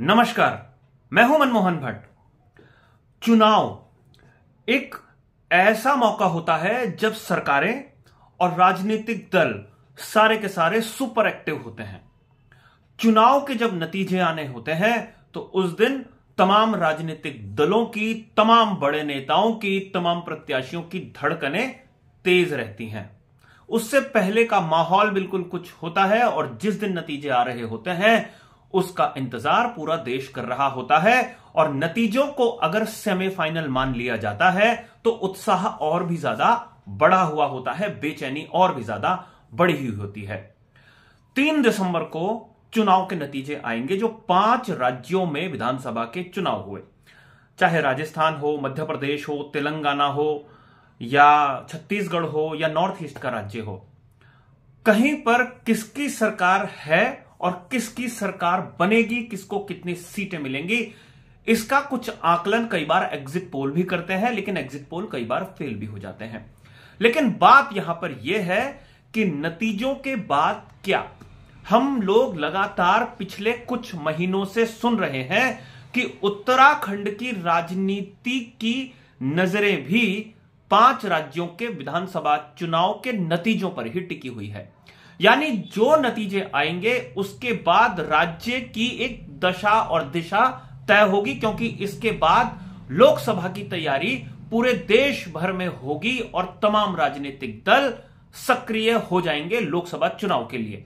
नमस्कार मैं हूं मनमोहन भट्ट चुनाव एक ऐसा मौका होता है जब सरकारें और राजनीतिक दल सारे के सारे सुपर एक्टिव होते हैं चुनाव के जब नतीजे आने होते हैं तो उस दिन तमाम राजनीतिक दलों की तमाम बड़े नेताओं की तमाम प्रत्याशियों की धड़कने तेज रहती हैं उससे पहले का माहौल बिल्कुल कुछ होता है और जिस दिन नतीजे आ रहे होते हैं उसका इंतजार पूरा देश कर रहा होता है और नतीजों को अगर सेमीफाइनल मान लिया जाता है तो उत्साह और भी ज्यादा बढ़ा हुआ होता है बेचैनी और भी ज्यादा बढ़ी हुई होती है तीन दिसंबर को चुनाव के नतीजे आएंगे जो पांच राज्यों में विधानसभा के चुनाव हुए चाहे राजस्थान हो मध्य प्रदेश हो तेलंगाना हो या छत्तीसगढ़ हो या नॉर्थ ईस्ट का राज्य हो कहीं पर किसकी सरकार है और किसकी सरकार बनेगी किसको कितनी सीटें मिलेंगी इसका कुछ आकलन कई बार एग्जिट पोल भी करते हैं लेकिन एग्जिट पोल कई बार फेल भी हो जाते हैं लेकिन बात यहां पर यह है कि नतीजों के बाद क्या हम लोग लगातार पिछले कुछ महीनों से सुन रहे हैं कि उत्तराखंड की राजनीति की नजरें भी पांच राज्यों के विधानसभा चुनाव के नतीजों पर ही टिकी हुई है यानी जो नतीजे आएंगे उसके बाद राज्य की एक दशा और दिशा तय होगी क्योंकि इसके बाद लोकसभा की तैयारी पूरे देश भर में होगी और तमाम राजनीतिक दल सक्रिय हो जाएंगे लोकसभा चुनाव के लिए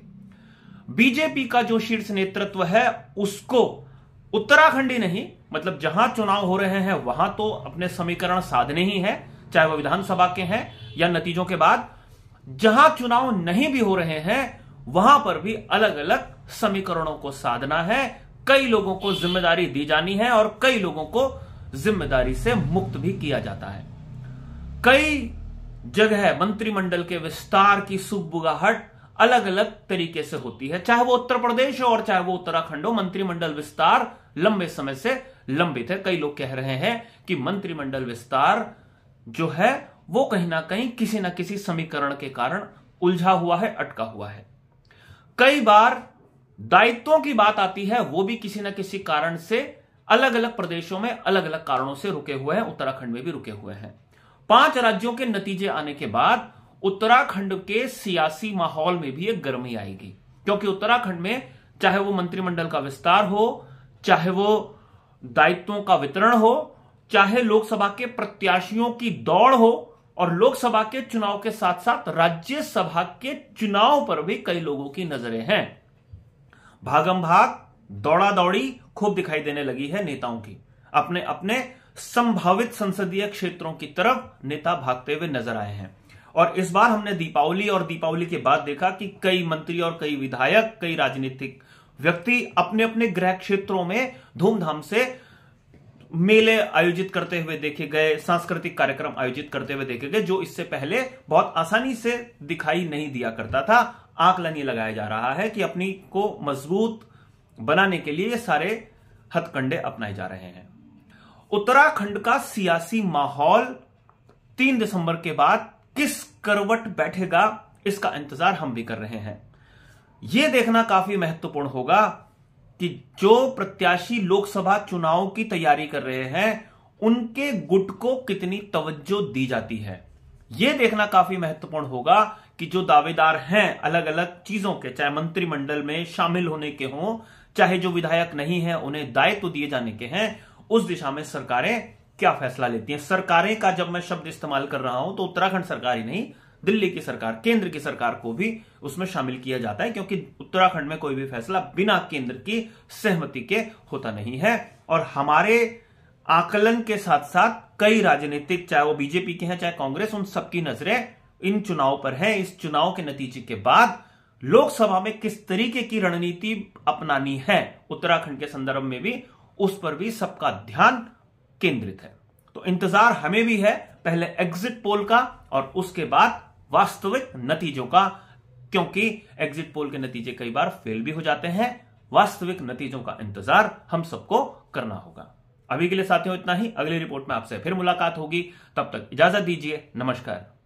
बीजेपी का जो शीर्ष नेतृत्व है उसको उत्तराखंड ही नहीं मतलब जहां चुनाव हो रहे हैं वहां तो अपने समीकरण साधने ही है चाहे वह विधानसभा के हैं या नतीजों के बाद जहां चुनाव नहीं भी हो रहे हैं वहां पर भी अलग अलग समीकरणों को साधना है कई लोगों को जिम्मेदारी दी जानी है और कई लोगों को जिम्मेदारी से मुक्त भी किया जाता है कई जगह मंत्रिमंडल के विस्तार की सुबुगाहट अलग अलग तरीके से होती है चाहे वो उत्तर प्रदेश हो और चाहे वो उत्तराखंड हो मंत्रिमंडल विस्तार लंबे समय से लंबित है कई लोग कह रहे हैं कि मंत्रिमंडल विस्तार जो है वो कहीं ना कहीं किसी ना किसी समीकरण के कारण उलझा हुआ है अटका हुआ है कई बार दायित्वों की बात आती है वो भी किसी ना किसी कारण से अलग अलग प्रदेशों में अलग अलग कारणों से रुके हुए हैं उत्तराखंड में भी रुके हुए हैं पांच राज्यों के नतीजे आने के बाद उत्तराखंड के सियासी माहौल में भी एक गर्मी आएगी क्योंकि उत्तराखंड में चाहे वो मंत्रिमंडल का विस्तार हो चाहे वो दायित्वों का वितरण हो चाहे लोकसभा के प्रत्याशियों की दौड़ हो और लोकसभा के चुनाव के साथ साथ राज्यसभा के चुनाव पर भी कई लोगों की नजरें हैं भागम भाग दौड़ा दौड़ी खूब दिखाई देने लगी है नेताओं की अपने अपने संभावित संसदीय क्षेत्रों की तरफ नेता भागते हुए नजर आए हैं और इस बार हमने दीपावली और दीपावली के बाद देखा कि कई मंत्री और कई विधायक कई राजनीतिक व्यक्ति अपने अपने गृह क्षेत्रों में धूमधाम से मेले आयोजित करते हुए देखे गए सांस्कृतिक कार्यक्रम आयोजित करते हुए देखे गए जो इससे पहले बहुत आसानी से दिखाई नहीं दिया करता था आकलन ये लगाया जा रहा है कि अपनी को मजबूत बनाने के लिए ये सारे हथकंडे अपनाए जा रहे हैं उत्तराखंड का सियासी माहौल तीन दिसंबर के बाद किस करवट बैठेगा इसका इंतजार हम भी कर रहे हैं यह देखना काफी महत्वपूर्ण होगा कि जो प्रत्याशी लोकसभा चुनाव की तैयारी कर रहे हैं उनके गुट को कितनी तवज्जो दी जाती है यह देखना काफी महत्वपूर्ण होगा कि जो दावेदार हैं अलग अलग चीजों के चाहे मंत्रिमंडल में शामिल होने के हों चाहे जो विधायक नहीं है उन्हें दायित्व तो दिए जाने के हैं उस दिशा में सरकारें क्या फैसला लेती हैं सरकारें का जब मैं शब्द इस्तेमाल कर रहा हूं तो उत्तराखंड सरकार ही नहीं दिल्ली की सरकार केंद्र की सरकार को भी उसमें शामिल किया जाता है क्योंकि उत्तराखंड में कोई भी फैसला बिना केंद्र की सहमति के होता नहीं है और हमारे आकलन के साथ साथ कई राजनीतिक चाहे वो बीजेपी के हैं चाहे कांग्रेस उन सबकी नजरें इन चुनाव पर है इस चुनाव के नतीजे के बाद लोकसभा में किस तरीके की रणनीति अपनानी है उत्तराखंड के संदर्भ में भी उस पर भी सबका ध्यान केंद्रित है तो इंतजार हमें भी है पहले एग्जिट पोल का और उसके बाद वास्तविक नतीजों का क्योंकि एग्जिट पोल के नतीजे कई बार फेल भी हो जाते हैं वास्तविक नतीजों का इंतजार हम सबको करना होगा अभी के लिए साथियों इतना ही अगली रिपोर्ट में आपसे फिर मुलाकात होगी तब तक इजाजत दीजिए नमस्कार